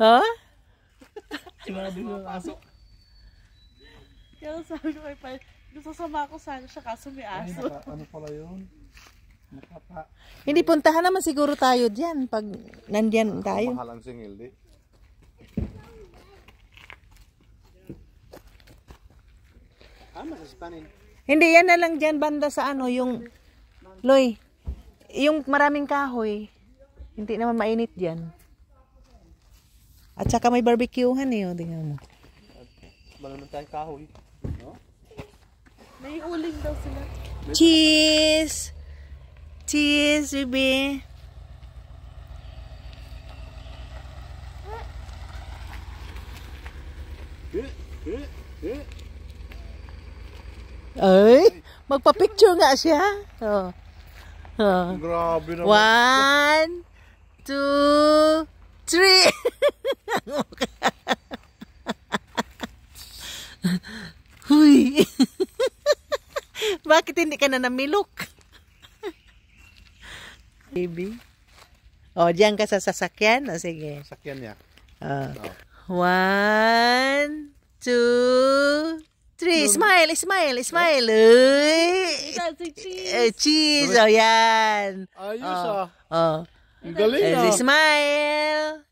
Ha? Sinabi mo aso. Kaya sabi ko kay Pai, gusto sama ko sana ano siya kaso may aso. ano pala yun? Nakapa. Hindi, puntahan naman siguro tayo dyan pag nandyan ah, tayo. Mahalang singil, di. Ah, masaspanin. Hindi, yan na lang dyan banda sa ano, yung... Loy, yung maraming kahoy. Hindi naman mainit diyan. At saka may barbecuehan eh, oh, tingnan mo. Malunod tayong kahoy. No? May uling daw sila. Cheese! Cheese, baby! Ay, magpa-picture nga siya. Oh. Oh. Grabe naman. One, two, three. Huy. Bakit hindi ka na namilok? Baby. Oh diyan ka sa sasakyan? O, sige. Sasakyan niya. Uh. Ah. One, two, three. Smile, smile, smile. Uy. Eh, cheese. Oh, yan. Ayos oh. Oh. Galing, ah. Ismael.